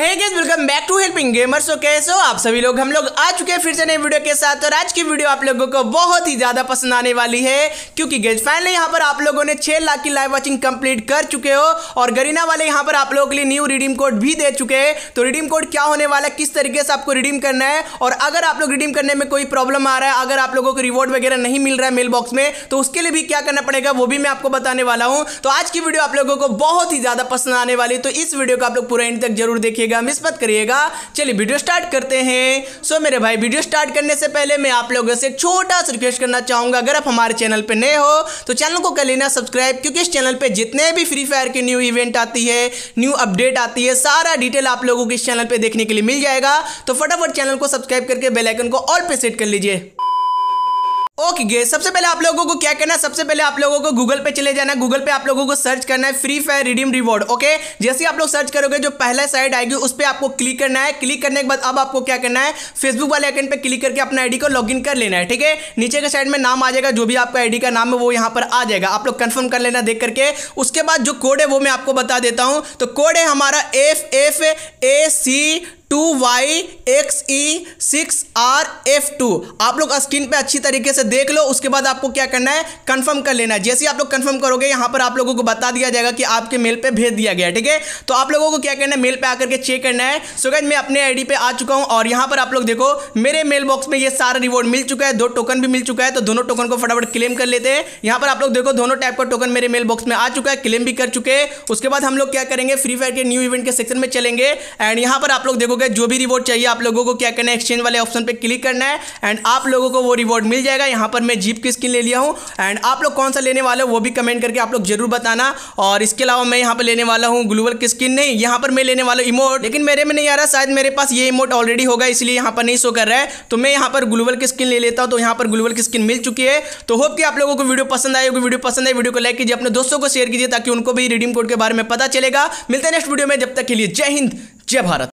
welcome back to Helping Gamers कैसे हो आप सभी लोग हम लोग आ चुके हैं फिर से नई वीडियो के साथ और आज की वीडियो आप लोगों को बहुत ही ज़्यादा पसंद आने वाली है क्योंकि गेज फाइनली यहाँ पर आप लोगों ने छह लाख की लाइव वाचिंग कंप्लीट कर चुके हो और गरीना वाले यहाँ पर आप लोगों के लिए न्यू रिडीम कोड भी दे चुके हैं तो रिडीम कोड क्या होने वाला है किस तरीके से आपको रिडीम करना है और अगर आप लोग रिडीम करने में कोई प्रॉब्लम आ रहा है अगर आप लोगों को रिवॉर्ड वगैरह नहीं मिल रहा है मेल बॉक्स में तो उसके लिए भी क्या करना पड़ेगा वो भी मैं आपको बताने वाला हूँ तो आज की वीडियो आप लोगों को बहुत ही ज़्यादा पसंद आने वाली तो इस वीडियो को आप लोग पूरा एंड तक जरूर देखिए करिएगा मिस मत करिएगा चलिए वीडियो स्टार्ट करते हैं सो मेरे भाई वीडियो स्टार्ट करने से पहले मैं आप लोगों से एक छोटा सा रिक्वेस्ट करना चाहूंगा अगर आप हमारे चैनल पर नए हो तो चैनल को कर लेना सब्सक्राइब क्योंकि इस चैनल पर जितने भी फ्री फायर के न्यू इवेंट आती है न्यू अपडेट आती है सारा डिटेल आप लोगों को इस चैनल पर देखने के लिए मिल जाएगा तो फटाफट चैनल को सब्सक्राइब करके बेलाइकन को ऑल पे सेट कर लीजिए ओके गए सबसे पहले आप लोगों को क्या करना है सबसे पहले आप लोगों को गूगल पे चले जाना गूगल पे आप लोगों को सर्च करना है Free Fire redeem reward okay जैसे आप लोग सर्च करोगे जो पहला साइड आएगी उस पर आपको क्लिक करना है क्लिक करने के बाद अब आपको क्या करना है फेसबुक वाले अकाउंट पे क्लिक करके अपना आईडी को लॉग कर लेना है ठीक है नीचे के साइड में नाम आ जाएगा जो भी आपका आईडी का नाम है वो यहाँ पर आ जाएगा आप लोग कन्फर्म कर लेना देख करके उसके बाद जो कोड है वो मैं आपको बता देता हूँ तो कोड है हमारा F F A C two Y X E six R F two आप लोग स्क्रीन पे अच्छी तरीके से देख लो उसके बाद आपको क्या करना है कंफर्म कर लेना है जैसे आप लोग कंफर्म करोगे यहाँ पर आप लोगों को बता दिया जाएगा कि आपके मेल पे भेज दिया गया ठीक है तो आप लोगों को क्या करना है मेल पे आकर के चेक करना है सो गैज मैं अपने आईडी पे आ चुका हूँ और यहाँ पर आप लोग देखो मेरे मेल बॉक्स में ये सारा रिवॉर्ड मिल चुका है दो टोकन भी मिल चुका है तो दोनों टोकन को फटाफट क्लेम कर लेते हैं यहाँ पर आप लोग देखो दोनों टाइप का टोकन मेरे मेल बॉक्स में आ चुका है क्लेम भी कर चुके हैं उसके बाद हम लोग क्या करेंगे फ्री फायर के न्यू इवेंट के सेक्शन में चलेंगे एंड यहाँ पर आप लोग देखो के जो भी रिवॉर्ड चाहिए आप लोगों को क्या करना है एक्सचेंज वाले ऑप्शन पर क्लिक करना है एंड आप लोगों को वो रिवॉर्ड मिल जाएगा यहाँ पर मैं जीप की स्किन ले लिया हूँ एंड आप लोग कौन सा लेने वाले हो वो भी कमेंट करके आप लोग जरूर बताना और इसके अलावा मैं यहाँ पर लेने वाला हूँ ग्लूवल की स्किन नहीं यहाँ पर मैं लेने वाला हूँ इमोट लेकिन मेरे में नहीं आ रहा शायद मेरे पास ये इमोट ऑलरेडी होगा इसलिए यहाँ पर नहीं शो कर रहा है तो मैं यहाँ पर ग्लूबल की स्किन ले लेता हूँ तो यहाँ पर ग्लूबल की स्किन मिल चुकी है तो होप कि आप लोगों को वीडियो पसंद आए होगी वीडियो पसंद आए वीडियो को लाइक कीजिए अपने दोस्तों को शेयर कीजिए ताकि उनको भी रिडीम कोड के बारे में पता चलेगा मिलते हैं नेक्स्ट वीडियो में जब तक के लिए जय हिंद जय भारत